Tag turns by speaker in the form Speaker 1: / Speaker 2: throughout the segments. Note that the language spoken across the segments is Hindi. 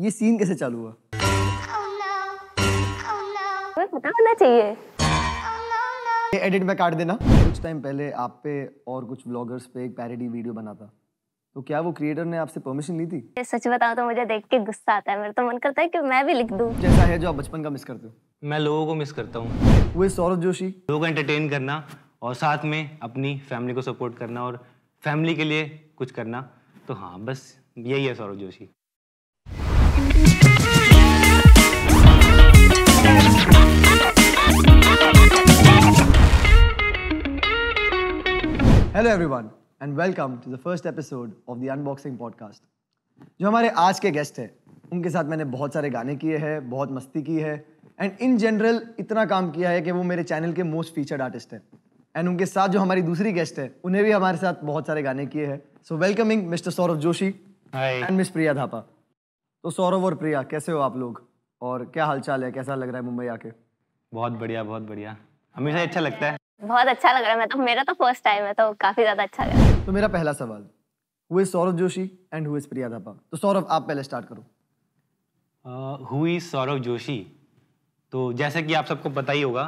Speaker 1: ये सीन कैसे चालू हुआ चाहिए एडिट में काट देना कुछ टाइम पहले आप पे और कुछ ब्लॉगर्स पे एक पैरोडी वीडियो बना था तो क्या वो क्रिएटर ने आपसे परमिशन ली थी
Speaker 2: सच बताओ तो मुझे देख के गुस्सा आता है मेरा तो मन करता है कि मैं भी लिख दूं जैसा
Speaker 1: है जो आप बचपन का मिस करते हो
Speaker 3: मैं लोगों को मिस करता हूँ वो सौरभ जोशी लोगों को एंटरटेन करना और साथ में अपनी फैमिली को सपोर्ट करना और फैमिली के लिए कुछ करना तो हाँ बस यही है Saurabh Joshi
Speaker 1: hello everyone and welcome to the first episode of the unboxing podcast जो हमारे आज के गेस्ट हैं उनके साथ मैंने बहुत सारे गाने किए हैं बहुत मस्ती की है एंड इन जनरल इतना काम किया है कि वो मेरे चैनल के मोस्ट फीचर्ड आर्टिस्ट हैं एंड उनके साथ जो हमारी दूसरी गेस्ट है उन्हें भी हमारे साथ बहुत सारे गाने किए हैं so welcoming mister Saurabh Joshi and miss Priya Thapa तो सौरभ और प्रिया कैसे हो आप लोग और क्या हालचाल है कैसा लग रहा है मुंबई आके बहुत बढ़िया बहुत बढ़िया हमेशा अच्छा लगता है
Speaker 2: बहुत अच्छा लग रहा है मैं तो मेरा तो फर्स्ट टाइम है तो काफी ज्यादा अच्छा है
Speaker 1: तो मेरा पहला सवाल who is Saurabh Joshi and who is Priya Thapa तो सौरभ आप पहले स्टार्ट
Speaker 3: करो हु इज सौरभ जोशी तो जैसे कि आप सबको पता ही होगा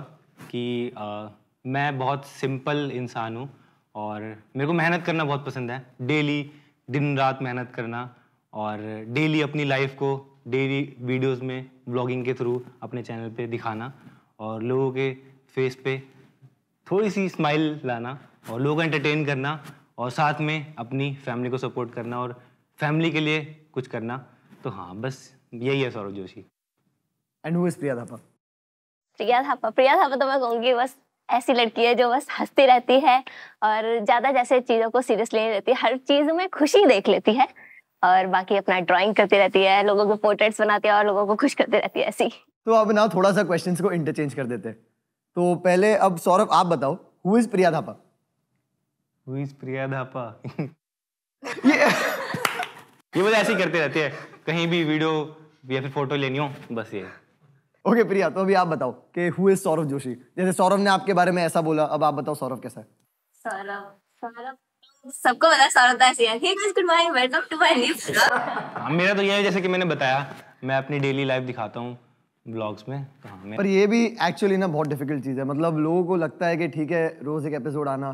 Speaker 3: कि uh, मैं बहुत सिंपल इंसान हूँ और मेरे को मेहनत करना बहुत पसंद है डेली दिन रात मेहनत करना और डेली अपनी लाइफ को डेली वीडियोस में ब्लॉगिंग के थ्रू अपने चैनल पे दिखाना और लोगों के फेस पे थोड़ी सी स्माइल लाना और लोग एंटरटेन करना और साथ में अपनी फैमिली को सपोर्ट करना और फैमिली के लिए कुछ करना तो हाँ बस यही है Saurabh Joshi and who is Priya Thapa
Speaker 2: Priya Thapa Priya Thapa तो मैं कहूँगी बस ऐसी लड़की है जो बस हंसती रहती है और ज़्यादा जैसे चीज़ों को सीरियसली नहीं लेती हर चीज़ में खुशी देख लेती है और बाकी अपना ड्राइंग करती रहती है लोगों के पोर्ट्रेट्स बनाती है और लोगों को खुश करती रहती है ऐसी
Speaker 1: तो अब ना थोड़ा सा क्वेश्चंस को इंटरचेंज कर देते हैं तो पहले अब सौरभ आप बताओ who is Priya Thapa
Speaker 3: who is Priya Thapa ये ये बस ऐसे ही करते रहते हैं कहीं भी वीडियो या फिर फोटो लेनी हो बस ये ओके
Speaker 1: okay, प्रिया तो अभी आप बताओ कि हु इज सौरभ जोशी जैसे सौरभ ने आपके बारे में ऐसा बोला अब आप बताओ सौरभ कैसा है
Speaker 2: सौरभ सौरभ सबको पता Saurabh Das hey guys good morning welcome to my new
Speaker 1: मेरा तो ये है जैसे कि मैंने
Speaker 3: बताया मैं अपनी डेली लाइफ दिखाता हूँ ब्लॉग्स में कहा पर ये
Speaker 1: भी एक्चुअली ना बहुत डिफिकल्ट चीज़ है मतलब लोगों को लगता है कि ठीक है रोज़ एक एपिसोड आना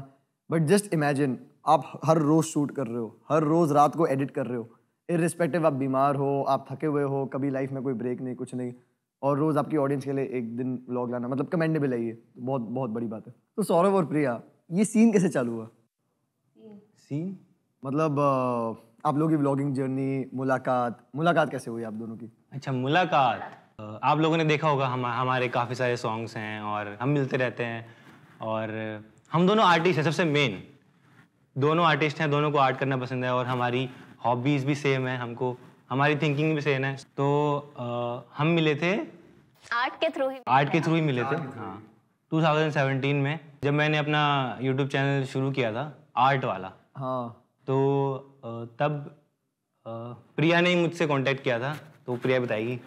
Speaker 1: बट जस्ट इमेजिन आप हर रोज़ शूट कर रहे हो हर रोज़ रात को एडिट कर रहे हो इरिस्पेक्टिव आप बीमार हो आप थके हुए हो कभी लाइफ में कोई ब्रेक नहीं कुछ नहीं और रोज़ आपकी ऑडियंस के लिए एक दिन ब्लॉग लाना मतलब कमेंडेबल है ये तो बहुत बहुत बड़ी बात है तो सौरभ और प्रिया ये सीन कैसे चालू हुआ सीन मतलब आप लोगों की ब्लॉगिंग जर्नी मुलाकात मुलाकात कैसे हुई आप दोनों की
Speaker 3: अच्छा मुलाकात आप लोगों ने देखा होगा हम हमारे काफ़ी सारे सॉन्ग्स हैं और हम मिलते रहते हैं और हम दोनों आर्टिस्ट हैं सबसे मेन दोनों आर्टिस्ट हैं दोनों को आर्ट करना पसंद है और हमारी हॉबीज़ भी सेम है हमको हमारी थिंकिंग भी सेम है तो आ, हम मिले थे
Speaker 2: आर्ट के थ्रू ही आर्ट के थ्रू ही मिले थे
Speaker 3: हाँ 2017 में जब मैंने अपना यूट्यूब चैनल शुरू किया था आर्ट वाला हाँ तो तब प्रिया ने ही मुझसे कांटेक्ट किया था तो प्रिया बताएगी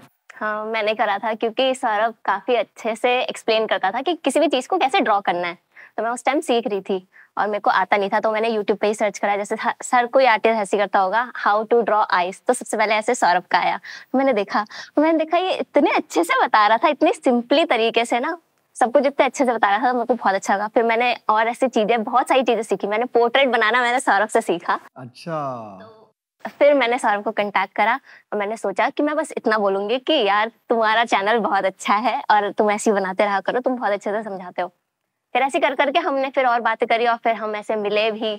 Speaker 2: हाँ मैंने करा था क्योंकि सौरभ काफ़ी अच्छे से एक्सप्लेन करता था कि किसी भी चीज़ को कैसे ड्रॉ करना है तो मैं उस टाइम सीख रही थी और मेरे को आता नहीं था तो मैंने यूट्यूब पे ही सर्च करा जैसे सर कोई आर्टिस्ट ऐसी करता होगा हाउ टू ड्रॉ आइस तो सबसे पहले ऐसे सौरभ का आया तो मैंने देखा तो मैंने देखा ये इतने अच्छे से बता रहा था इतने सिंपली तरीके से ना सब कुछ इतने अच्छे से बता रहा था मेरे को बहुत अच्छा लगा फिर मैंने और ऐसी चीजें बहुत सारी चीजें सीखी मैंने पोर्ट्रेट बनाना मैंने सौरभ से सीखा
Speaker 1: अच्छा तो
Speaker 2: फिर मैंने सौरभ को कांटेक्ट करा और मैंने सोचा कि मैं बस इतना बोलूंगी कि यार तुम्हारा चैनल बहुत अच्छा है और तुम ऐसी बनाते रहा करो तुम बहुत अच्छे से समझाते हो फिर ऐसे कर करके हमने फिर और बातें करी और फिर हम ऐसे मिले भी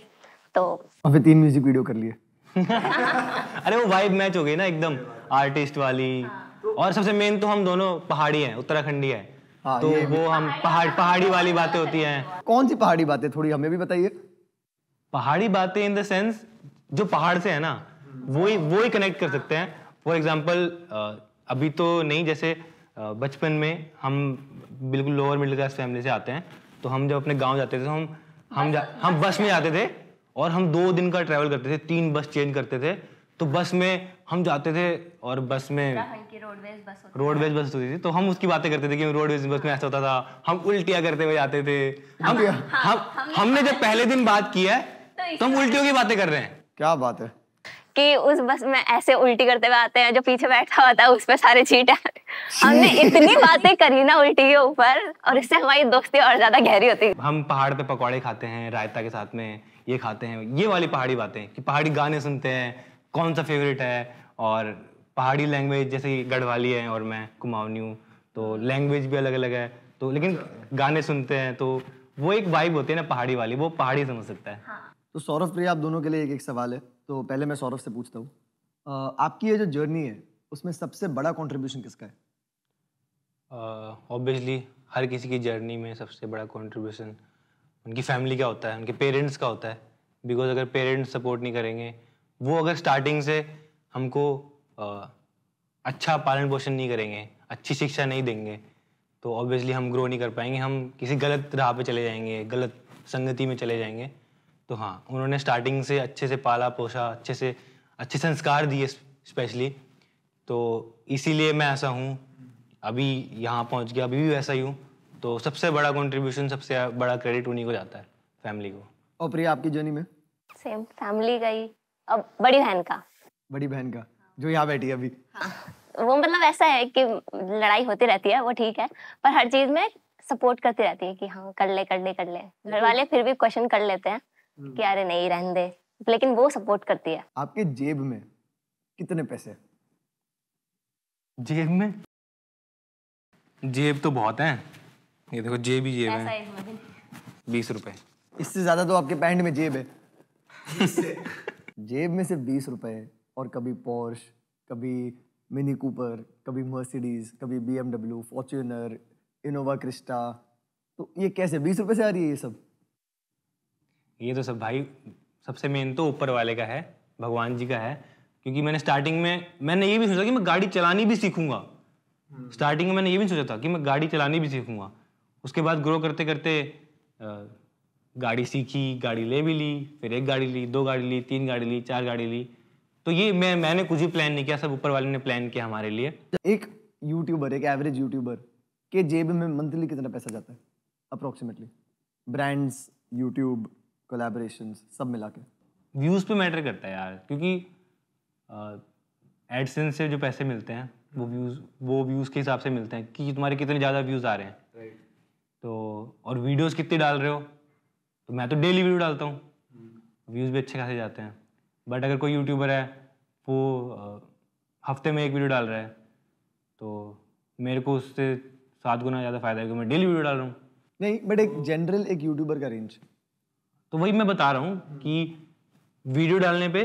Speaker 2: तो
Speaker 1: और फिर तीन म्यूजिक वीडियो कर लिए
Speaker 3: अरे वो वाइब मैच हो गई ना एकदम आर्टिस्ट वाली और सबसे मेन तो हम दोनों पहाड़ी हैं उत्तराखंडी है
Speaker 1: हाँ, तो वो हम पहाड़ पहाड़ी वाली बातें होती हैं कौन सी पहाड़ी बातें थोड़ी हमें भी बताइए पहाड़ी
Speaker 3: बातें इन द सेंस जो पहाड़ से है ना वो ही वो ही कनेक्ट कर सकते हैं फॉर एग्जाम्पल अभी तो नहीं जैसे बचपन में हम बिल्कुल लोअर मिडिल क्लास फैमिली से आते हैं तो हम जब अपने गांव जाते थे तो हम हम जा, हम बस में जाते थे और हम दो दिन का ट्रैवल करते थे तीन बस चेंज करते थे तो बस में हम जाते थे और बस में रोडवेज बस होती थी तो हम उसकी बातें करते थे कि रोडवेज बस में ऐसा होता था हम उल्टिया करते हुए जाते थे हम हाँ, हमने जब पहले दिन बात की है तो, तो हम
Speaker 1: उल्टियों की बातें कर रहे हैं क्या बात है
Speaker 2: कि उस बस में ऐसे उल्टी करते हुए आते हैं जो पीछे बैठा हुआ था उस पर सारे चीट हमने इतनी बातें करी ना उल्टी के ऊपर और इससे हमारी दोस्ती और ज्यादा गहरी होती है
Speaker 3: हम पहाड़ पे पकौड़े खाते हैं रायता के साथ में ये खाते हैं ये वाली पहाड़ी बातें कि पहाड़ी गाने सुनते हैं कौन सा फेवरेट है और पहाड़ी लैंग्वेज जैसे गढ़वाली है और मैं कुमाऊनी हूँ तो लैंग्वेज भी अलग अलग है तो लेकिन गाने सुनते हैं तो वो एक वाइब होती है ना पहाड़ी वाली वो पहाड़ी समझ सकता है हाँ।
Speaker 1: तो सौरभ प्रिया आप दोनों के लिए एक एक सवाल है तो पहले मैं सौरभ से पूछता हूँ आपकी ये जो जर्नी है उसमें सबसे बड़ा कॉन्ट्रीब्यूशन किसका है
Speaker 3: ऑब्वियसली uh, हर किसी की जर्नी में सबसे बड़ा कॉन्ट्रीब्यूशन उनकी फैमिली का होता है उनके पेरेंट्स का होता है बिकॉज अगर पेरेंट्स सपोर्ट नहीं करेंगे वो अगर स्टार्टिंग से हमको uh, अच्छा पालन पोषण नहीं करेंगे अच्छी शिक्षा नहीं देंगे तो ऑब्वियसली हम ग्रो नहीं कर पाएंगे हम किसी गलत राह पे चले जाएंगे गलत संगति में चले जाएंगे तो हाँ उन्होंने स्टार्टिंग से अच्छे से पाला पोसा अच्छे से अच्छे संस्कार दिए स्पेशली तो इसीलिए मैं ऐसा हूँ अभी यहाँ पहुँच गया अभी भी वैसा ही हूँ तो सबसे बड़ा कंट्रीब्यूशन सबसे बड़ा क्रेडिट उन्हीं को जाता है फैमिली को
Speaker 1: और प्रिया आपकी जर्नी में
Speaker 2: सेम फैमिली का ही अब बड़ी बहन का
Speaker 1: बड़ी बहन का जो यहाँ बैठी है अभी हाँ।
Speaker 2: वो मतलब ऐसा है कि लड़ाई होती रहती है वो ठीक है पर हर चीज में सपोर्ट करती रहती है कि हाँ कर ले कर ले कर ले घर वाले फिर भी क्वेश्चन कर लेते हैं हम्म। कि अरे नहीं रहन दे लेकिन वो सपोर्ट करती है आपके जेब में कितने पैसे
Speaker 3: जेब में जेब तो बहुत है ये देखो जेब ही जेब है बीस रुपए
Speaker 1: इससे ज्यादा तो आपके पैंट में जेब है जेब में सिर्फ बीस रुपए और कभी पोर्श कभी मिनी कूपर कभी मर्सिडीज कभी B M W Fortuner Innova Crysta तो ये कैसे बीस रुपए से आ रही है ये सब
Speaker 3: ये तो सब भाई सबसे मेन तो ऊपर वाले का है भगवान जी का है क्योंकि मैंने स्टार्टिंग में मैंने ये भी सोचा कि मैं गाड़ी चलानी भी सीखूंगा स्टार्टिंग हम्म। में मैंने ये भी सोचा था कि मैं गाड़ी चलानी भी सीखूंगा उसके बाद ग्रो करते करते गाड़ी सीखी गाड़ी ले भी ली फिर एक गाड़ी ली दो गाड़ी ली तीन गाड़ी ली चार गाड़ी ली तो ये मैं मैंने कुछ भी प्लान नहीं किया सब ऊपर वाले ने प्लान किया हमारे लिए
Speaker 1: एक यूट्यूबर एक एवरेज यूट्यूबर के जेब में मंथली कितना पैसा जाता है अप्रोक्सीमेटली ब्रांड्स यूट्यूब कोलेबोरेशन सब मिला के
Speaker 3: व्यूज़ पे मैटर करता है यार क्योंकि एडसेंस से जो पैसे मिलते हैं वो व्यूज़ वो व्यूज़ के हिसाब से मिलते हैं कि तुम्हारे कितने ज़्यादा व्यूज़ आ रहे हैं तो और वीडियोस कितने डाल रहे हो तो मैं तो डेली वीडियो डालता हूँ व्यूज़ hmm. भी अच्छे खासे जाते हैं बट अगर कोई यूट्यूबर है वो हफ्ते में एक वीडियो डाल रहा है तो मेरे को उससे सात गुना ज़्यादा फ़ायदा है क्योंकि मैं डेली वीडियो डाल रहा हूँ
Speaker 1: नहीं बट एक जनरल एक यूट्यूबर का रेंज
Speaker 3: तो वही मैं बता रहा हूँ कि वीडियो डालने पे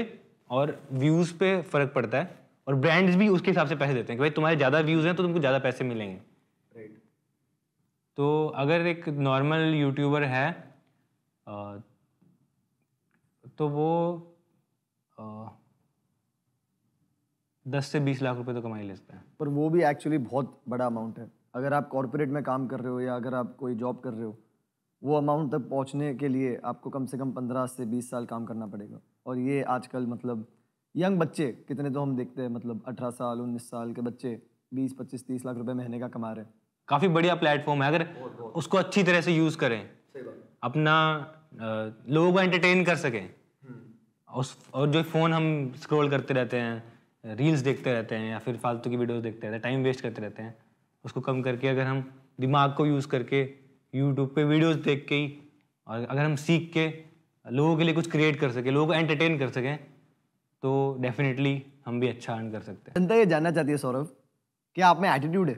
Speaker 3: और व्यूज़ पे फ़र्क पड़ता है और ब्रांड्स भी उसके हिसाब से पैसे देते हैं कि भाई तुम्हारे ज़्यादा व्यूज़ हैं तो तुमको ज़्यादा पैसे मिलेंगे तो अगर एक नॉर्मल यूट्यूबर है तो वो दस से बीस लाख रुपए तो कमाई
Speaker 1: लेता है पर वो भी एक्चुअली बहुत बड़ा अमाउंट है अगर आप कॉरपोरेट में काम कर रहे हो या अगर आप कोई जॉब कर रहे हो वो अमाउंट तक पहुंचने के लिए आपको कम से कम पंद्रह से बीस साल काम करना पड़ेगा और ये आजकल मतलब यंग बच्चे कितने तो हम देखते हैं मतलब अठारह साल उन्नीस साल के बच्चे बीस पच्चीस तीस लाख रुपए महीने का कमा रहे हैं
Speaker 3: काफ़ी बढ़िया प्लेटफॉर्म है अगर बहुत, बहुत। उसको अच्छी तरह से यूज़ करें अपना लोगों को एंटरटेन कर सकें हम्म। उस और जो फ़ोन हम स्क्रॉल करते रहते हैं रील्स देखते रहते हैं या फिर फालतू की वीडियोस देखते रहते हैं टाइम वेस्ट करते रहते हैं उसको कम करके अगर हम दिमाग को यूज़ करके यूट्यूब पे वीडियोस देख के ही और अगर हम सीख के लोगों के लिए कुछ क्रिएट कर सकें लोगों को एंटरटेन कर सकें तो डेफिनेटली हम भी अच्छा अर्न कर सकते
Speaker 1: हैं जनता ये जानना चाहती है सौरभ कि आप में एटीट्यूड है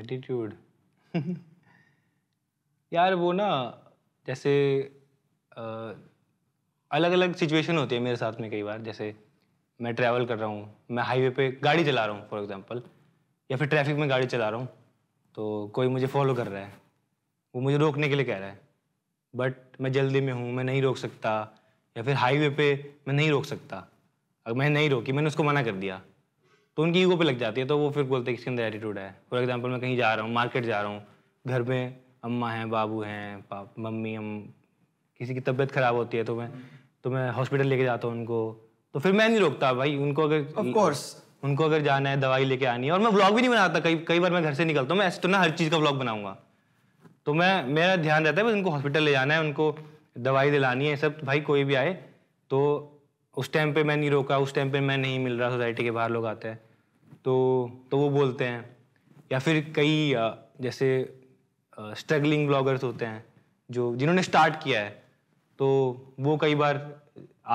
Speaker 1: एटीट्यूड
Speaker 3: यार वो ना जैसे अलग अलग सिचुएशन होती है मेरे साथ में कई बार जैसे मैं ट्रैवल कर रहा हूँ मैं हाईवे पे गाड़ी चला रहा हूँ फॉर एग्जांपल या फिर ट्रैफिक में गाड़ी चला रहा हूँ तो कोई मुझे फॉलो कर रहा है वो मुझे रोकने के लिए कह रहा है बट मैं जल्दी में हूँ मैं नहीं रोक सकता या फिर हाईवे पे मैं नहीं रोक सकता अगर मैं नहीं रोकी मैंने उसको मना कर दिया तो उनकी ईगो पे लग जाती है तो वो फिर बोलते हैं किसके अंदर एटीट्यूड है फॉर एग्जाम्पल मैं कहीं जा रहा हूँ मार्केट जा रहा हूँ घर में अम्मा हैं बाबू हैं पाप मम्मी हम किसी की तबीयत ख़राब होती है तो मैं तो मैं हॉस्पिटल लेके जाता हूँ उनको तो फिर मैं नहीं रोकता भाई उनको अगर ऑफ कोर्स उनको अगर जाना है दवाई लेके आनी है और मैं ब्लॉग भी नहीं बनाता कई कई बार मैं घर से निकलता हूँ मैं ऐसे तो ना हर चीज़ का ब्लॉग बनाऊंगा तो मैं मेरा ध्यान रहता है बस उनको हॉस्पिटल ले जाना है उनको दवाई दिलानी है सब भाई कोई भी आए तो उस टाइम पे मैं नहीं रोका उस टाइम पे मैं नहीं मिल रहा सोसाइटी के बाहर लोग आते हैं तो तो वो बोलते हैं या फिर कई जैसे स्ट्रगलिंग ब्लॉगर्स होते हैं जो जिन्होंने स्टार्ट किया है तो वो कई बार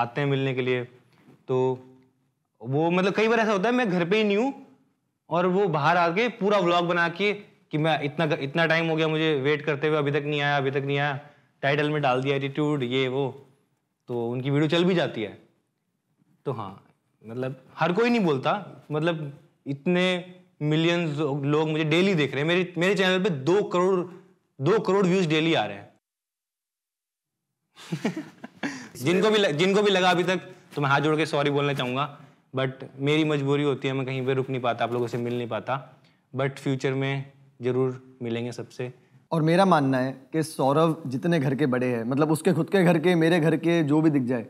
Speaker 3: आते हैं मिलने के लिए तो वो मतलब कई बार ऐसा होता है मैं घर पे ही नहीं हूँ और वो बाहर आके पूरा व्लॉग बना के कि मैं इतना इतना टाइम हो गया मुझे वेट करते हुए अभी तक नहीं आया अभी तक नहीं आया टाइटल में डाल दिया एटीट्यूड ये वो तो उनकी वीडियो चल भी जाती है तो हाँ मतलब हर कोई नहीं बोलता मतलब इतने मिलियंस लोग मुझे डेली देख रहे हैं मेरे मेरे चैनल पे दो करोड़ दो करोड़ व्यूज डेली आ रहे हैं जिनको भी जिनको भी लगा अभी तक तो मैं हाथ जोड़ के सॉरी बोलना चाहूँगा बट मेरी मजबूरी होती है मैं कहीं पे रुक नहीं पाता आप लोगों से मिल नहीं पाता बट फ्यूचर में ज़रूर मिलेंगे
Speaker 1: सबसे और मेरा मानना है कि सौरव जितने घर के बड़े हैं मतलब उसके खुद के घर के मेरे घर के जो भी दिख जाए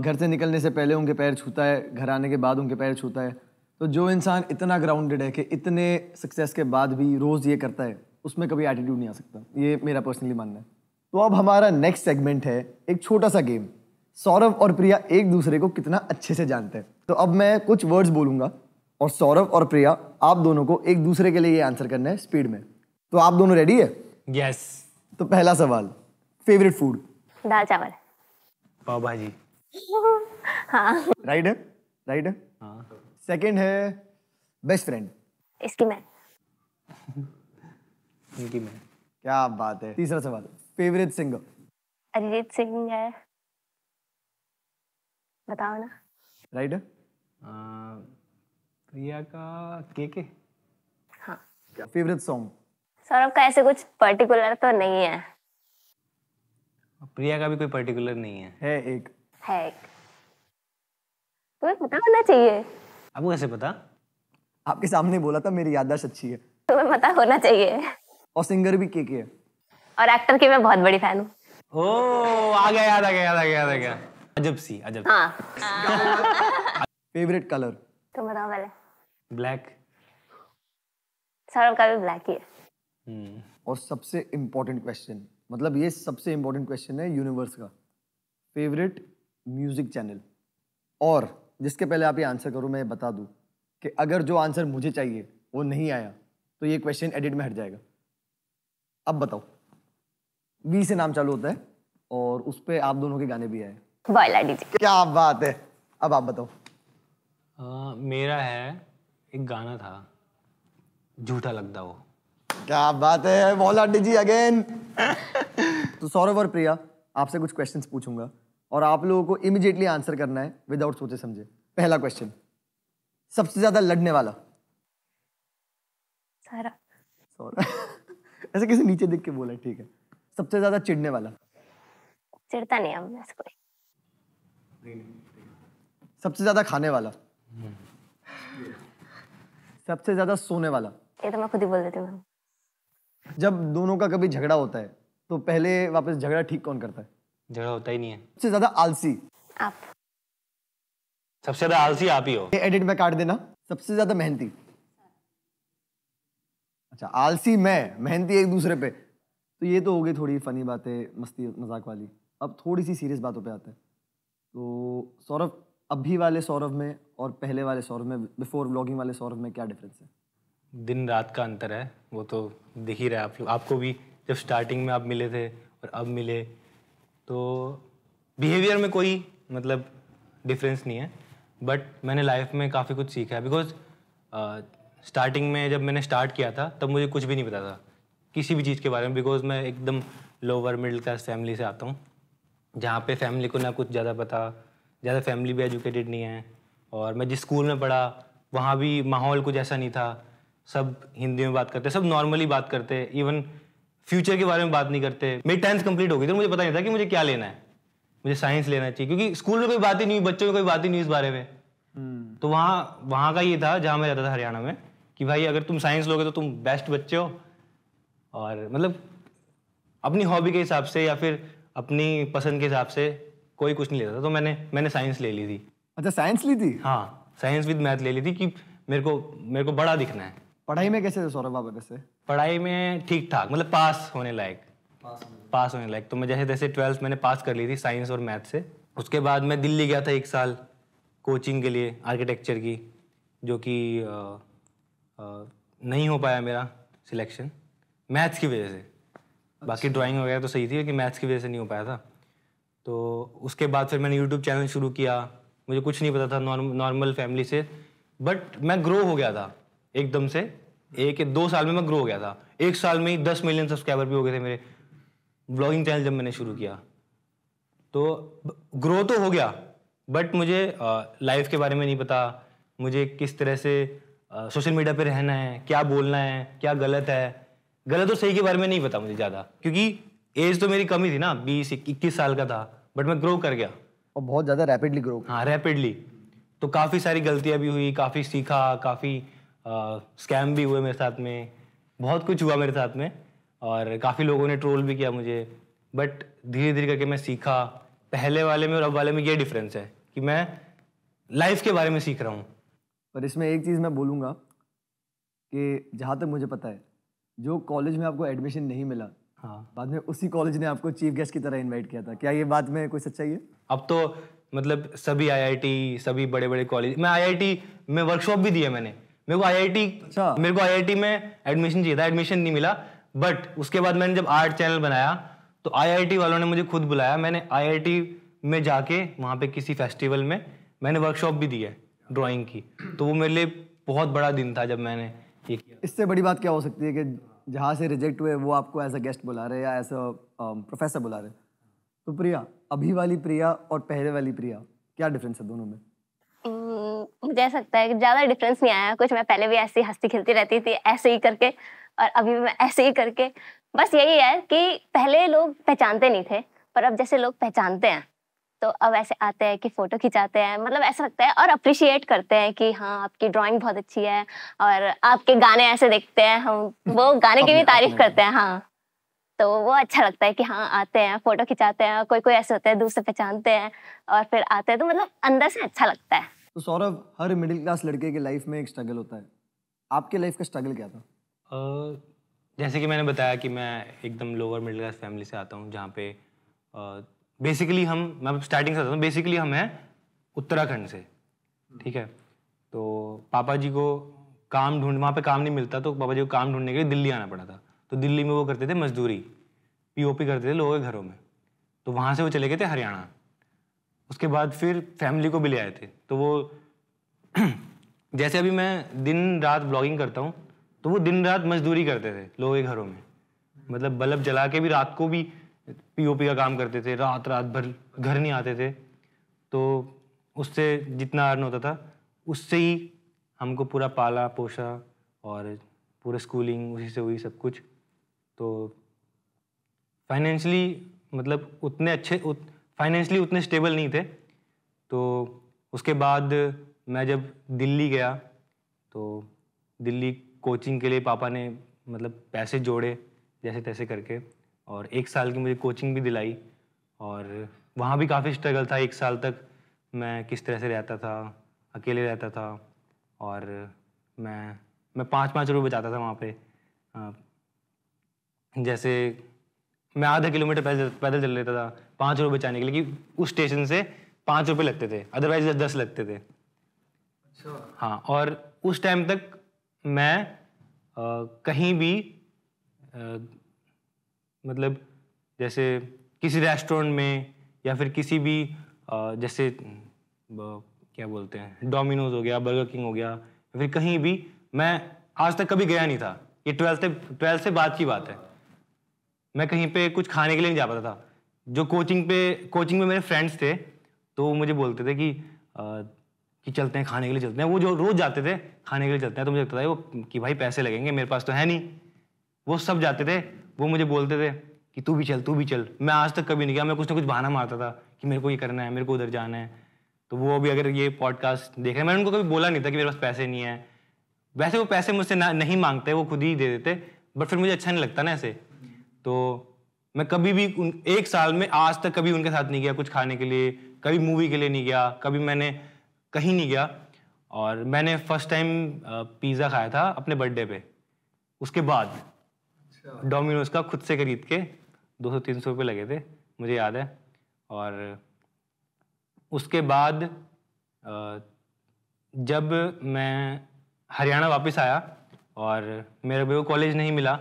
Speaker 1: घर से निकलने से पहले उनके पैर छूता है घर आने के बाद उनके पैर छूता है तो जो इंसान इतना ग्राउंडेड है कि इतने सक्सेस के बाद भी रोज़ ये करता है उसमें कभी एटीट्यूड नहीं आ सकता ये मेरा पर्सनली मानना है तो अब हमारा नेक्स्ट सेगमेंट है एक छोटा सा गेम सौरभ और प्रिया एक दूसरे को कितना अच्छे से जानते हैं तो अब मैं कुछ वर्ड्स बोलूंगा और सौरभ और प्रिया आप दोनों को एक दूसरे के लिए ये आंसर करना है स्पीड में तो आप दोनों रेडी है यस yes. तो पहला सवाल फेवरेट फूड दाल चावल पाव भाजी
Speaker 2: राइट हाँ। है
Speaker 1: राइट है सेकेंड हाँ। है बेस्ट फ्रेंड इसकी मैं इनकी मैं क्या बात है तीसरा सवाल फेवरेट सिंगर
Speaker 2: अरिजीत सिंह है बताओ ना
Speaker 1: राइडर प्रिया का के के हाँ फेवरेट सॉन्ग
Speaker 2: सौरभ का ऐसे कुछ पर्टिकुलर तो नहीं है
Speaker 3: प्रिया का भी कोई पर्टिकुलर नहीं है
Speaker 1: है एक
Speaker 2: है एक तुम्हें तो पता होना चाहिए
Speaker 1: आपको कैसे पता आपके सामने बोला था मेरी याददाश्त अच्छी है
Speaker 2: तुम्हें पता होना चाहिए
Speaker 1: और सिंगर भी के के है
Speaker 2: और एक्टर की मैं बहुत बड़ी फैन हूँ
Speaker 1: ओ आ गया याद आ गया याद आ गया याद आ गया अजब सी अजब
Speaker 2: हाँ फेवरेट कलर तो बताओ पहले ब्लैक सौरभ का भी ब्लैक ही है
Speaker 1: hmm। और सबसे इम्पोर्टेंट क्वेश्चन मतलब ये सबसे इम्पोर्टेंट क्वेश्चन है यूनिवर्स का फेवरेट म्यूजिक चैनल और जिसके पहले आप ये आंसर करो मैं बता दूं कि अगर जो आंसर मुझे चाहिए वो नहीं आया तो ये क्वेश्चन एडिट में हट जाएगा अब बताओ वी से नाम चालू होता है और उस पर आप दोनों के गाने भी आए वायला दीजिए क्या बात है अब आप बताओ
Speaker 3: आ, मेरा
Speaker 1: है एक गाना था झूठा लगता वो क्या बात है वॉलाडी जी अगेन तो सौरभ और प्रिया आपसे कुछ क्वेश्चंस पूछूंगा और आप लोगों को इमिजिएटली आंसर करना है विदाउट सोचे समझे पहला क्वेश्चन सबसे ज्यादा लड़ने वाला सारा सौरभ ऐसे किसी नीचे देख के बोला ठीक है सबसे ज्यादा चिढ़ने वाला
Speaker 2: चिढ़ता नहीं हम कोई
Speaker 1: सबसे ज्यादा खाने वाला सबसे ज्यादा सोने वाला
Speaker 2: ये तो मैं खुद ही बोल देती हूँ
Speaker 1: जब दोनों का कभी झगड़ा होता है तो पहले वापस झगड़ा ठीक कौन करता है
Speaker 3: झगड़ा होता ही नहीं है
Speaker 1: सबसे ज्यादा आलसी आप
Speaker 3: सबसे ज्यादा आलसी आप ही हो
Speaker 1: एडिट में काट देना सबसे ज्यादा मेहनती अच्छा आलसी मैं मेहनती एक दूसरे पे तो ये तो हो गई थोड़ी फनी बातें मस्ती मजाक वाली अब थोड़ी सी सीरियस बातों पे आते हैं तो सौरभ अभी वाले सौरभ में और पहले वाले सौरभ में बिफोर व्लॉगिंग वाले सौरभ में क्या डिफरेंस है
Speaker 3: दिन रात का अंतर है वो तो दिख ही रहा है आप लोग आपको भी जब स्टार्टिंग में आप मिले थे और अब मिले तो बिहेवियर में कोई मतलब डिफरेंस नहीं है बट मैंने लाइफ में काफ़ी कुछ सीखा है बिकॉज स्टार्टिंग में जब मैंने स्टार्ट किया था तब मुझे कुछ भी नहीं पता था किसी भी चीज़ के बारे में बिकॉज मैं एकदम लोअर मिडिल क्लास फैमिली से आता हूँ जहाँ पे फैमिली को ना कुछ ज़्यादा पता ज़्यादा फैमिली भी एजुकेटेड नहीं है और मैं जिस स्कूल में पढ़ा वहाँ भी माहौल कुछ ऐसा नहीं था सब हिंदी में बात करते सब नॉर्मली बात करते इवन फ्यूचर के बारे में बात नहीं करते मेरी टेंथ कंप्लीट हो गई तो मुझे पता नहीं था कि मुझे क्या लेना है मुझे साइंस लेना चाहिए क्योंकि स्कूल में कोई बात ही नहीं हुई बच्चों में कोई बात ही नहीं इस बारे में हम्म। तो वहाँ वहाँ का ये था जहाँ मैं जाता था हरियाणा में कि भाई अगर तुम साइंस लोगे तो तुम बेस्ट बच्चे हो और मतलब अपनी हॉबी के हिसाब से या फिर अपनी पसंद के हिसाब से कोई कुछ नहीं लेता था तो मैंने मैंने साइंस ले ली थी अच्छा साइंस ली थी हाँ साइंस विद मैथ ले ली थी कि मेरे को मेरे को बड़ा दिखना है
Speaker 1: पढ़ाई में कैसे थे सौरभ बाबा वैसे
Speaker 3: पढ़ाई में ठीक ठाक मतलब पास होने लायक पास होने लायक तो मैं जैसे जैसे ट्वेल्थ मैंने पास कर ली थी साइंस और मैथ से उसके बाद मैं दिल्ली गया था एक साल कोचिंग के लिए आर्किटेक्चर की जो कि नहीं हो पाया मेरा सिलेक्शन मैथ्स की वजह से बाकी ड्राइंग अच्छा। वगैरह तो सही थी कि मैथ्स की वजह से नहीं हो पाया था तो उसके बाद फिर मैंने यूट्यूब चैनल शुरू किया मुझे कुछ नहीं पता था नॉर्मल फैमिली से बट मैं ग्रो हो गया था एकदम से एक दो साल में मैं ग्रो हो गया था एक साल में ही दस मिलियन सब्सक्राइबर भी हो गए थे मेरे ब्लॉगिंग चैनल जब मैंने शुरू किया तो ग्रो तो हो गया बट मुझे लाइफ के बारे में नहीं पता मुझे किस तरह से सोशल मीडिया पे रहना है क्या बोलना है क्या गलत है गलत और सही के बारे में नहीं पता मुझे ज़्यादा क्योंकि एज तो मेरी कम ही थी ना बीस इक्कीस साल का था बट मैं ग्रो कर गया
Speaker 1: और बहुत ज़्यादा रैपिडली ग्रो हाँ
Speaker 3: रैपिडली तो काफ़ी सारी गलतियाँ भी हुई काफ़ी सीखा काफ़ी स्कैम भी हुए मेरे साथ में बहुत कुछ हुआ मेरे साथ में और काफ़ी लोगों ने ट्रोल भी किया मुझे बट धीरे धीरे करके मैं सीखा पहले वाले में और अब वाले में ये डिफरेंस है कि मैं लाइफ के बारे में सीख रहा हूँ
Speaker 1: पर इसमें एक चीज़ मैं बोलूँगा कि जहाँ तक मुझे पता है जो कॉलेज में आपको एडमिशन नहीं मिला हाँ बाद में उसी कॉलेज ने आपको चीफ गेस्ट की तरह इनवाइट किया था क्या ये बात में कोई सच्चाई है
Speaker 3: अब तो मतलब सभी आईआईटी सभी बड़े बड़े कॉलेज मैं आईआईटी में वर्कशॉप भी दिए मैंने मेरे को आईआईटी अच्छा मेरे को आईआईटी में एडमिशन चाहिए था एडमिशन नहीं मिला बट उसके बाद मैंने जब आर्ट चैनल बनाया तो आईआईटी वालों ने मुझे खुद बुलाया मैंने आईआईटी में जाके वहाँ पे किसी फेस्टिवल में मैंने वर्कशॉप भी दी है ड्राइंग की तो वो मेरे लिए बहुत बड़ा दिन था जब मैंने
Speaker 1: इससे बड़ी बात क्या हो सकती है कि जहाँ से रिजेक्ट हुए वो आपको एज अ गेस्ट बुला रहे या एज अ प्रोफेसर बुला रहे तो प्रिया अभी वाली प्रिया और पहले वाली प्रिया क्या डिफरेंस है दोनों में
Speaker 2: मुझे ऐसा लगता है कि ज़्यादा डिफरेंस नहीं आया कुछ मैं पहले भी ऐसे ही हंसती खेलती रहती थी ऐसे ही करके और अभी भी मैं ऐसे ही करके बस यही है कि पहले लोग पहचानते नहीं थे पर अब जैसे लोग पहचानते हैं तो अब ऐसे आते हैं कि फ़ोटो खिंचाते हैं मतलब ऐसा लगता है और अप्रिशिएट करते हैं कि हाँ आपकी ड्राइंग बहुत अच्छी है और आपके गाने ऐसे देखते हैं हम वो गाने की भी तारीफ करते हैं हाँ तो वो अच्छा लगता है कि हाँ आते हैं फ़ोटो खिंचाते हैं कोई कोई ऐसे होते हैं दूर से पहचानते हैं और फिर आते हैं तो मतलब अंदर से अच्छा लगता है
Speaker 1: तो सौरभ हर मिडिल क्लास लड़के की लाइफ में एक स्ट्रगल होता है आपके लाइफ का स्ट्रगल क्या था जैसे कि मैंने बताया
Speaker 3: कि मैं एकदम लोअर मिडिल क्लास फैमिली से आता हूँ जहाँ पे बेसिकली हम मैं स्टार्टिंग से बताता बेसिकली हम हैं उत्तराखंड से ठीक है तो पापा जी को काम ढूंढ वहाँ पे काम नहीं मिलता तो पापा जी को काम ढूंढने के लिए दिल्ली आना पड़ा था तो दिल्ली में वो करते थे मजदूरी पीओपी करते थे लोगों के घरों में तो वहाँ से वो चले गए थे हरियाणा उसके बाद फिर फैमिली को भी ले आए थे तो वो जैसे अभी मैं दिन रात ब्लॉगिंग करता हूँ तो वो दिन रात मजदूरी करते थे लोगों के घरों में मतलब बल्ब जला के भी रात को भी पीओपी का काम करते थे रात रात भर घर नहीं आते थे तो उससे जितना अर्न होता था उससे ही हमको पूरा पाला पोषा और पूरा स्कूलिंग उसी से हुई सब कुछ तो फाइनेंशली मतलब उतने अच्छे उत, फाइनेंशली उतने स्टेबल नहीं थे तो उसके बाद मैं जब दिल्ली गया तो दिल्ली कोचिंग के लिए पापा ने मतलब पैसे जोड़े जैसे तैसे करके और एक साल की मुझे कोचिंग भी दिलाई और वहाँ भी काफ़ी स्ट्रगल था एक साल तक मैं किस तरह से रहता था अकेले रहता था और मैं मैं पाँच पाँच रुपये बचाता था वहाँ पे जैसे मैं आधा किलोमीटर पैदल पैदल चल लेता था पाँच रुपये बचाने के लिए कि उस स्टेशन से पाँच रुपये लगते थे अदरवाइज दस लगते थे sure. अच्छा। हाँ और उस टाइम तक मैं आ, कहीं भी आ, मतलब जैसे किसी रेस्टोरेंट में या फिर किसी भी जैसे क्या बोलते हैं डोमिनोज हो गया बर्गर किंग हो गया या फिर कहीं भी मैं आज तक कभी गया नहीं था ये ट्वेल्थ से ट्वेल्थ से बाद की बात है मैं कहीं पे कुछ खाने के लिए नहीं जा पाता था जो कोचिंग पे कोचिंग में मेरे फ्रेंड्स थे तो वो मुझे बोलते थे कि आ, कि चलते हैं खाने के लिए चलते हैं वो जो रोज़ जाते थे खाने के लिए चलते हैं तो मुझे लगता था वो कि भाई पैसे लगेंगे मेरे पास तो है नहीं वो सब जाते थे वो मुझे बोलते थे कि तू भी चल तू भी चल मैं आज तक कभी नहीं गया मैं कुछ ना कुछ बहाना मारता था कि मेरे को ये करना है मेरे को उधर जाना है तो वो भी अगर ये पॉडकास्ट देख रहे हैं मैंने उनको कभी बोला नहीं था कि मेरे पास पैसे नहीं है वैसे वो पैसे मुझसे नहीं मांगते वो खुद ही दे देते बट फिर मुझे अच्छा नहीं लगता ना ऐसे तो मैं कभी भी उन एक साल में आज तक कभी उनके साथ नहीं गया कुछ खाने के लिए कभी मूवी के लिए नहीं गया कभी मैंने कहीं नहीं गया और मैंने फर्स्ट टाइम पिज़्ज़ा खाया था अपने बर्थडे पे उसके बाद डोमिनोज अच्छा। का खुद से खरीद के दो सौ तीन सौ रुपये लगे थे मुझे याद है और उसके बाद जब मैं हरियाणा वापस आया और मेरे को कॉलेज नहीं मिला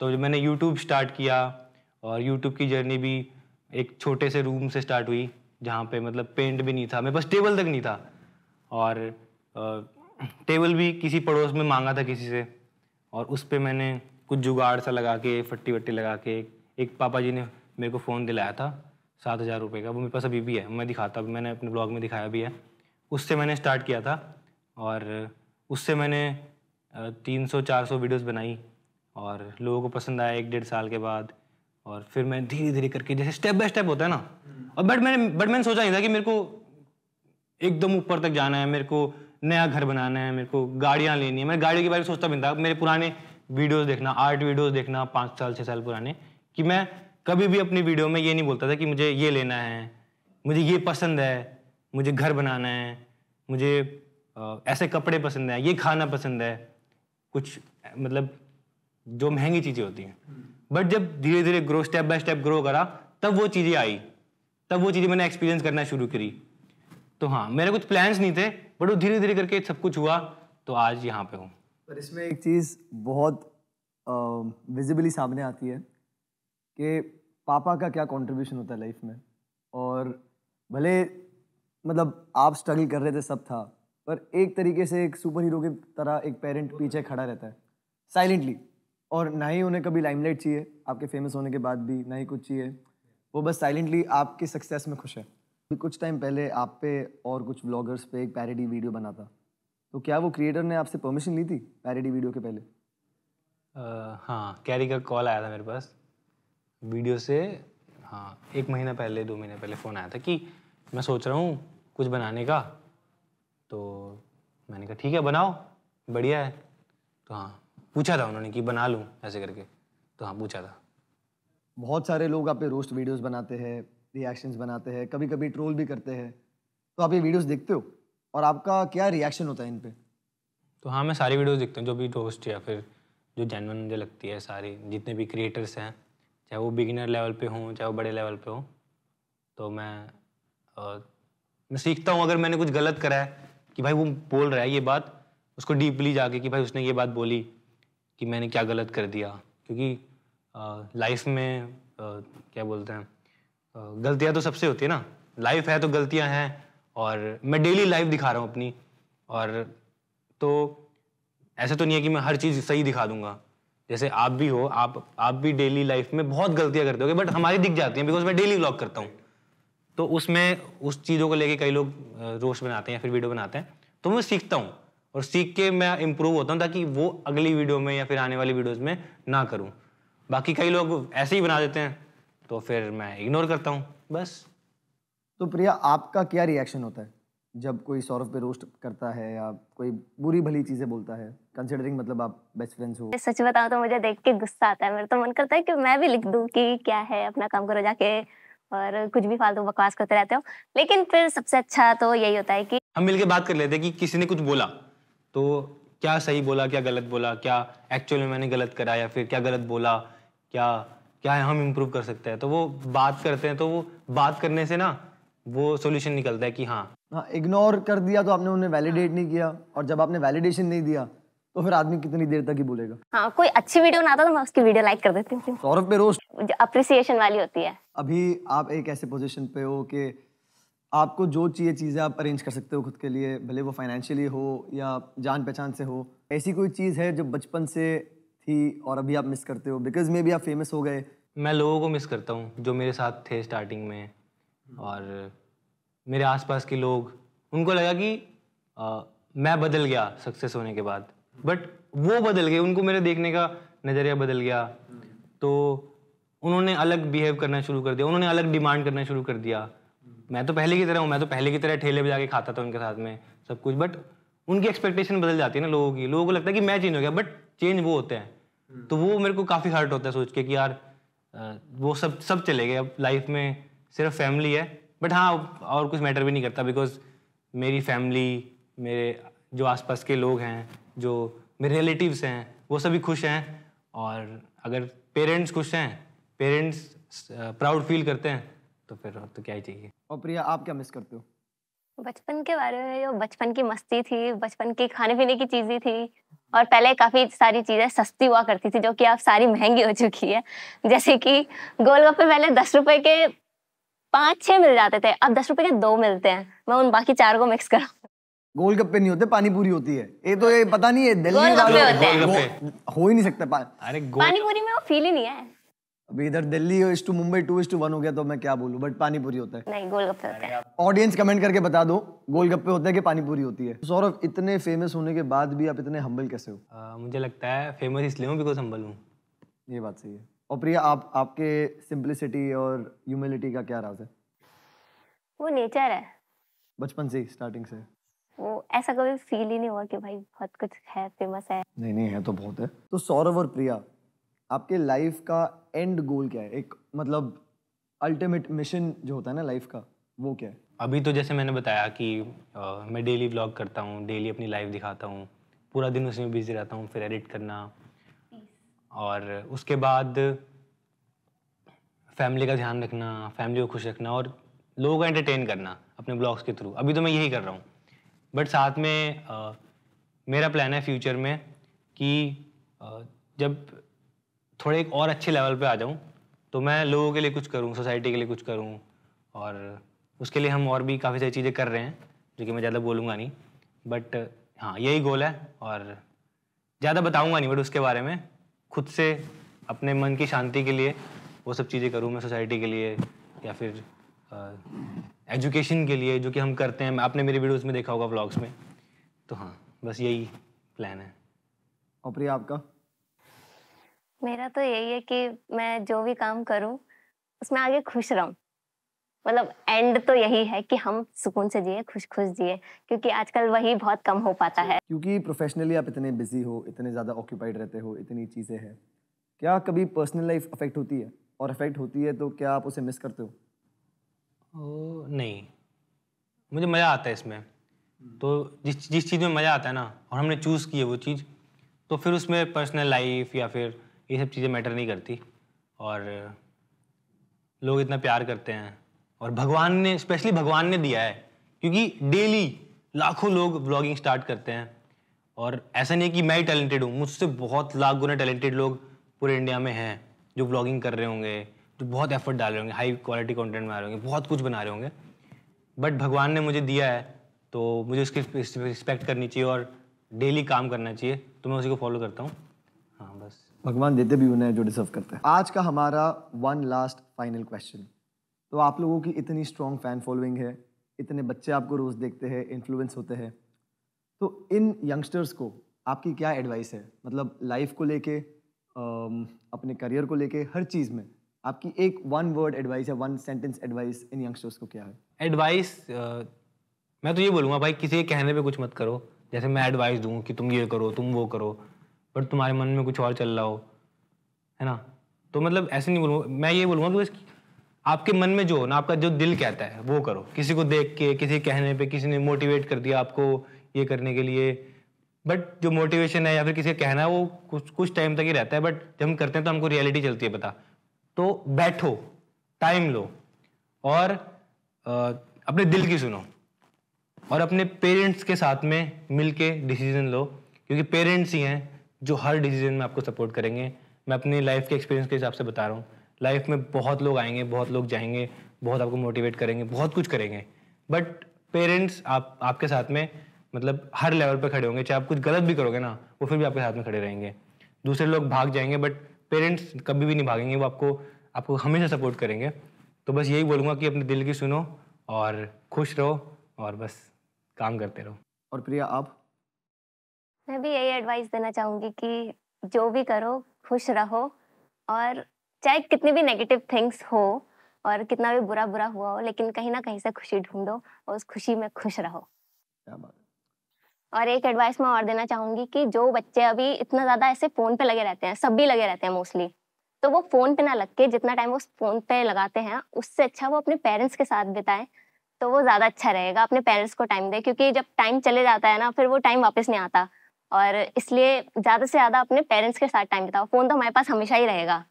Speaker 3: तो जब मैंने यूट्यूब स्टार्ट किया और यूट्यूब की जर्नी भी एक छोटे से रूम से स्टार्ट हुई जहाँ पे मतलब पेंट भी नहीं था मेरे पास टेबल तक नहीं था और टेबल भी किसी पड़ोस में मांगा था किसी से और उस पर मैंने कुछ जुगाड़ सा लगा के फट्टी वट्टी लगा के एक पापा जी ने मेरे को फ़ोन दिलाया था सात हज़ार रुपये का वो मेरे पास अभी भी है मैं दिखाता मैंने अपने ब्लॉग में दिखाया भी है उससे मैंने स्टार्ट किया था और उससे मैंने तीन सौ चार सौ वीडियोज़ बनाई और लोगों को पसंद आया एक डेढ़ साल के बाद और फिर मैं धीरे धीरे करके जैसे स्टेप बाय स्टेप होता है ना हम्म। और बट मैंने बट मैंने सोचा नहीं था कि मेरे को एकदम ऊपर तक जाना है मेरे को नया घर बनाना है मेरे को गाड़ियाँ लेनी है मैं गाड़ियों के बारे में सोचता भी था मेरे पुराने वीडियोस देखना आर्ट वीडियोस देखना पाँच साल छः साल पुराने कि मैं कभी भी अपनी वीडियो में ये नहीं बोलता था कि मुझे ये लेना है मुझे ये पसंद है मुझे घर बनाना है मुझे ऐसे कपड़े पसंद है ये खाना पसंद है कुछ मतलब जो महंगी चीज़ें होती हैं बट जब धीरे धीरे grow step by step grow करा तब वो चीज़ें आई तब वो चीज़ें मैंने एक्सपीरियंस करना शुरू करी तो हाँ मेरे कुछ प्लान्स नहीं थे बट वो धीरे धीरे करके सब कुछ हुआ तो आज यहाँ पे हूँ
Speaker 1: पर इसमें एक चीज़ बहुत विजिबली सामने आती है कि पापा का क्या कंट्रीब्यूशन होता है लाइफ में और भले मतलब आप स्ट्रगल कर रहे थे सब था पर एक तरीके से एक सुपर हीरो की तरह एक पेरेंट पीछे खड़ा रहता है साइलेंटली और ना ही उन्हें कभी लाइमलाइट चाहिए आपके फेमस होने के बाद भी ना ही कुछ चाहिए वो बस साइलेंटली आपके सक्सेस में खुश है कुछ टाइम पहले आप पे और कुछ ब्लॉगर्स पे एक पैरडी वीडियो बना था तो क्या वो क्रिएटर ने आपसे परमिशन ली थी पैरिडी वीडियो के पहले
Speaker 3: uh, हाँ कैरी का कॉल आया था मेरे पास वीडियो से हाँ एक महीना पहले दो महीने पहले फ़ोन आया था कि मैं सोच रहा हूँ कुछ बनाने का तो मैंने कहा ठीक है बनाओ बढ़िया है तो हाँ पूछा था उन्होंने कि बना लूँ ऐसे करके तो हाँ पूछा था
Speaker 1: बहुत सारे लोग आप रोस्ट वीडियोस बनाते हैं रिएक्शंस बनाते हैं कभी कभी ट्रोल भी करते हैं तो आप ये वीडियोस देखते हो और आपका क्या रिएक्शन होता है इन पर
Speaker 3: तो हाँ मैं सारी वीडियोज़ देखता हूँ जो भी दोस्त या फिर जो जैनवन मुझे लगती है सारी जितने भी क्रिएटर्स हैं चाहे वो बिगिनर लेवल पे हों चाहे वो बड़े लेवल पे हों तो मैं आ, मैं सीखता हूँ अगर मैंने कुछ गलत करा है कि भाई वो बोल रहा है ये बात उसको डीपली जाके कि भाई उसने ये बात बोली कि मैंने क्या गलत कर दिया क्योंकि लाइफ में आ, क्या बोलते हैं गलतियाँ तो सबसे होती है ना लाइफ है तो गलतियाँ हैं और मैं डेली लाइफ दिखा रहा हूँ अपनी और तो ऐसा तो नहीं है कि मैं हर चीज़ सही दिखा दूंगा जैसे आप भी हो आप आप भी डेली लाइफ में बहुत गलतियाँ करते हो बट हमारी दिख जाती हैं बिकॉज मैं डेली व्लॉग करता हूँ तो उसमें उस चीज़ों को लेके कई लोग रोस्ट बनाते हैं या फिर वीडियो बनाते हैं तो मैं सीखता हूँ और सीख के मैं इम्प्रूव होता हूँ ताकि वो अगली वीडियो में या फिर आने वाली वीडियोज़ में ना करूँ बाकी कई लोग ऐसे ही बना देते हैं तो फिर मैं इग्नोर करता हूँ
Speaker 1: बस तो प्रिया आपका क्या रिएक्शन होता है जब कोई सौरभ पे रोस्ट करता है या कोई बुरी भली चीजें बोलता है कंसिडरिंग मतलब आप बेस्ट फ्रेंड्स हो सच
Speaker 2: बताओ तो मुझे देख के गुस्सा आता है मेरा तो मन करता है कि मैं भी लिख दूं कि क्या है अपना काम करो जाके और कुछ भी फालतू बकवास करते रहते हो लेकिन फिर सबसे अच्छा तो यही होता है कि
Speaker 3: हम मिलके बात कर लेते हैं कि किसी ने कुछ बोला तो क्या सही बोला क्या गलत बोला क्या एक्चुअल में मैंने गलत करा या फिर क्या गलत बोला क्या क्या हम इम्प्रूव कर सकते हैं तो वो बात करते हैं तो वो बात करने से ना वो सोल्यूशन निकलता है कि
Speaker 1: हाँ हाँ इग्नोर कर दिया तो आपने उन्हें वैलिडेट नहीं किया और जब आपने वैलिडेशन नहीं दिया तो फिर आदमी कितनी देर तक ही बोलेगा
Speaker 2: हाँ कोई अच्छी वीडियो ना था तो मैं उसकी वीडियो लाइक कर देती हूँ
Speaker 1: सौरभ पे रोस्ट
Speaker 2: अप्रिसिएशन वाली होती है
Speaker 1: अभी आप एक ऐसे पोजीशन पे हो कि आपको जो चाहिए चीज़ें आप अरेंज कर सकते हो खुद के लिए भले वो फाइनेंशियली हो या जान पहचान से हो ऐसी कोई चीज़ है जो बचपन से थी और अभी आप मिस करते हो बिकॉज मे भी आप फेमस हो गए
Speaker 3: मैं लोगों को मिस करता हूँ जो मेरे साथ थे स्टार्टिंग में और मेरे आसपास के लोग उनको लगा कि आ, मैं बदल गया सक्सेस होने के बाद बट वो बदल गए उनको मेरे देखने का नज़रिया बदल गया तो उन्होंने अलग बिहेव करना शुरू कर दिया उन्होंने अलग डिमांड करना शुरू कर दिया मैं तो पहले की तरह हूँ मैं तो पहले की तरह ठेले पर जाके खाता था उनके साथ में सब कुछ बट उनकी एक्सपेक्टेशन बदल जाती है ना लोगों की लोगों को लगता है कि मैं चेंज हो गया बट चेंज वो होते हैं हम्म। तो वो मेरे को काफ़ी हर्ट होता है सोच के कि यार वो सब सब चले गए अब लाइफ में सिर्फ फैमिली है बट हाँ और कुछ मैटर भी नहीं करता बिकॉज मेरी फैमिली मेरे जो आसपास के लोग हैं जो मेरे रिलेटिव्स हैं वो सभी खुश हैं और अगर पेरेंट्स खुश हैं पेरेंट्स प्राउड फील करते हैं तो फिर तो क्या ही चाहिए
Speaker 1: और प्रिया आप क्या
Speaker 2: मिस करते हो बचपन के बारे में जो बचपन की मस्ती थी बचपन की खाने पीने की चीज़ें थी और पहले काफ़ी सारी चीज़ें सस्ती हुआ करती थी जो कि अब सारी महंगी हो चुकी है जैसे कि गोलगप्पे पहले दस रुपए के पांच छह मिल जाते थे अब दस रुपए के दो मिलते हैं मैं उन बाकी चार को मिक्स करा
Speaker 1: गोल गप्पे नहीं होते पानी पूरी होती है ये तो ये पता नहीं है दिल्ली हो ही नहीं सकता पा... अरे पानी
Speaker 2: पूरी में वो फील ही नहीं है
Speaker 1: अभी इधर Delhi to Mumbai two to one हो गया तो मैं क्या बोलूँ बट पानी पूरी होता है
Speaker 2: नहीं गोलगप्पे होते हैं
Speaker 1: ऑडियंस कमेंट करके बता दो गोलगप्पे होते हैं कि पानी पूरी होती है सौरभ इतने फेमस होने के बाद भी आप इतने हम्बल कैसे
Speaker 3: हो मुझे लगता है फेमस इसलिए हूँ बिकॉज हम्बल हूँ ये बात सही है
Speaker 1: और प्रिया आप आपके सिंपलिसिटी और ह्यूमिलिटी का क्या राज है
Speaker 2: वो नेचर है
Speaker 1: बचपन से स्टार्टिंग से
Speaker 2: वो ऐसा कभी फील ही नहीं हुआ कि भाई बहुत कुछ है फेमस है
Speaker 1: नहीं नहीं है तो बहुत है तो सौरव और प्रिया आपके लाइफ का एंड गोल क्या है एक मतलब अल्टीमेट मिशन जो होता है ना लाइफ का वो क्या है
Speaker 3: अभी तो जैसे मैंने बताया कि आ, मैं डेली व्लॉग करता हूँ डेली अपनी लाइफ दिखाता हूँ पूरा दिन उसमें बिजी रहता हूँ फिर एडिट करना और उसके बाद फैमिली का ध्यान रखना फैमिली को खुश रखना और लोगों को एंटरटेन करना अपने ब्लॉग्स के थ्रू अभी तो मैं यही कर रहा हूँ बट साथ में आ, मेरा प्लान है फ्यूचर में कि आ, जब थोड़े एक और अच्छे लेवल पे आ जाऊँ तो मैं लोगों के लिए कुछ करूँ सोसाइटी के लिए कुछ करूँ और उसके लिए हम और भी काफ़ी सारी चीज़ें कर रहे हैं जो कि मैं ज़्यादा बोलूँगा नहीं बट हाँ यही गोल है और ज़्यादा बताऊँगा नहीं बट उसके बारे में खुद से अपने मन की शांति के लिए वो सब चीज़ें करूँ मैं सोसाइटी के लिए या फिर एजुकेशन के लिए जो कि हम करते हैं आपने मेरी वीडियोस में देखा होगा व्लॉग्स में तो हाँ बस यही
Speaker 1: प्लान है और प्रिया आपका
Speaker 2: मेरा तो यही है कि मैं जो भी काम करूँ उसमें आगे खुश रहूँ मतलब एंड तो यही है कि हम सुकून से जिए खुश खुश जिए क्योंकि आजकल वही बहुत कम हो पाता है
Speaker 1: क्योंकि प्रोफेशनली आप इतने बिजी हो इतने ज़्यादा ऑक्यूपाइड रहते हो इतनी चीज़ें हैं क्या कभी पर्सनल लाइफ अफेक्ट होती है और अफेक्ट होती है तो क्या आप उसे मिस करते हो
Speaker 3: ओ, नहीं मुझे मज़ा आता है इसमें तो जिस जिस चीज़ में मज़ा आता है ना और हमने चूज़ की है वो चीज़ तो फिर उसमें पर्सनल लाइफ या फिर ये सब चीज़ें मैटर नहीं करती और लोग इतना प्यार करते हैं और भगवान ने स्पेशली भगवान ने दिया है क्योंकि डेली लाखों लोग ब्लॉगिंग स्टार्ट करते हैं और ऐसा नहीं कि मैं ही टैलेंटेड हूँ मुझसे बहुत लाख गुना टैलेंटेड लोग पूरे इंडिया में हैं जो ब्लॉगिंग कर रहे होंगे जो बहुत एफर्ट डाल रहे होंगे हाई क्वालिटी कंटेंट बना रहे होंगे बहुत कुछ बना रहे होंगे बट भगवान ने मुझे दिया है तो मुझे उसकी रिस्पेक्ट करनी चाहिए और डेली काम
Speaker 1: करना चाहिए तो मैं उसी को फॉलो करता हूँ हाँ बस भगवान देते भी उन्हें जो डिजर्व करते हैं आज का हमारा वन लास्ट फाइनल क्वेश्चन तो आप लोगों की इतनी स्ट्रॉन्ग फ़ैन फॉलोइंग है इतने बच्चे आपको रोज़ देखते हैं इन्फ्लुएंस होते हैं तो इन यंगस्टर्स को आपकी क्या एडवाइस है मतलब लाइफ को लेके अपने करियर को लेके हर चीज़ में आपकी एक वन वर्ड एडवाइस या वन सेंटेंस एडवाइस इन यंगस्टर्स को क्या है
Speaker 3: एडवाइस मैं तो ये बोलूँगा भाई किसी के कहने पे कुछ मत करो जैसे मैं एडवाइस दूँ कि तुम ये करो तुम वो करो बट तुम्हारे मन में कुछ और चल रहा हो है ना तो मतलब ऐसे नहीं बोलूँगा मैं ये बोलूँगा कि बस आपके मन में जो हो ना आपका जो दिल कहता है वो करो किसी को देख के किसी कहने पे किसी ने मोटिवेट कर दिया आपको ये करने के लिए बट जो मोटिवेशन है या फिर किसी का कहना है वो कुछ कुछ टाइम तक ही रहता है बट जब हम करते हैं तो हमको रियलिटी चलती है पता तो बैठो टाइम लो और आ, अपने दिल की सुनो और अपने पेरेंट्स के साथ में मिल के डिसीजन लो क्योंकि पेरेंट्स ही हैं जो हर डिसीजन में आपको सपोर्ट करेंगे मैं अपनी लाइफ के एक्सपीरियंस के हिसाब से बता रहा हूँ लाइफ में बहुत लोग आएंगे बहुत लोग जाएंगे बहुत आपको मोटिवेट करेंगे बहुत कुछ करेंगे बट पेरेंट्स आप आपके साथ में मतलब हर लेवल पर खड़े होंगे चाहे आप कुछ गलत भी करोगे ना वो फिर भी आपके साथ में खड़े रहेंगे दूसरे लोग भाग जाएंगे बट पेरेंट्स कभी भी नहीं भागेंगे वो आपको आपको हमेशा सपोर्ट करेंगे तो बस यही बोलूँगा कि अपने दिल की सुनो और खुश रहो और बस काम करते रहो और प्रिया आप
Speaker 2: मैं भी यही एडवाइस देना चाहूँगी कि जो भी करो खुश रहो और चाहे कितनी भी नेगेटिव थिंग्स हो और कितना भी बुरा बुरा हुआ हो लेकिन कहीं ना कहीं से खुशी ढूंढो और उस खुशी में खुश रहो और एक एडवाइस मैं और देना चाहूंगी कि जो बच्चे अभी इतना ज्यादा ऐसे फोन पे लगे रहते हैं सब भी लगे रहते हैं मोस्टली तो वो फोन पे ना लग के जितना टाइम वो फोन पे लगाते हैं उससे अच्छा वो अपने पेरेंट्स के साथ बिताएं तो वो ज्यादा अच्छा रहेगा अपने पेरेंट्स को टाइम दे क्योंकि जब टाइम चले जाता है ना फिर वो टाइम वापस नहीं आता और इसलिए ज्यादा से ज्यादा अपने पेरेंट्स के साथ टाइम बिताओ फोन तो हमारे पास हमेशा ही रहेगा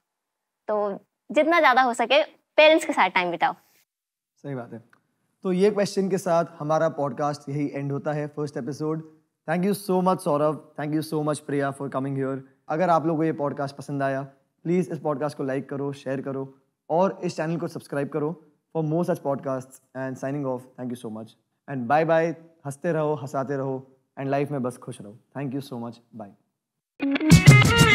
Speaker 2: तो जितना ज़्यादा हो सके पेरेंट्स के साथ टाइम बिताओ
Speaker 1: सही बात है तो ये क्वेश्चन के साथ हमारा पॉडकास्ट यही एंड होता है first episode thank you so much Saurabh thank you so much Priya for coming here अगर आप लोगों को ये पॉडकास्ट पसंद आया प्लीज़ इस पॉडकास्ट को लाइक करो शेयर करो और इस चैनल को सब्सक्राइब करो for more such podcast and signing off thank you so much and bye bye हंसते रहो हंसाते रहो एंड लाइफ में बस खुश रहो thank you so much bye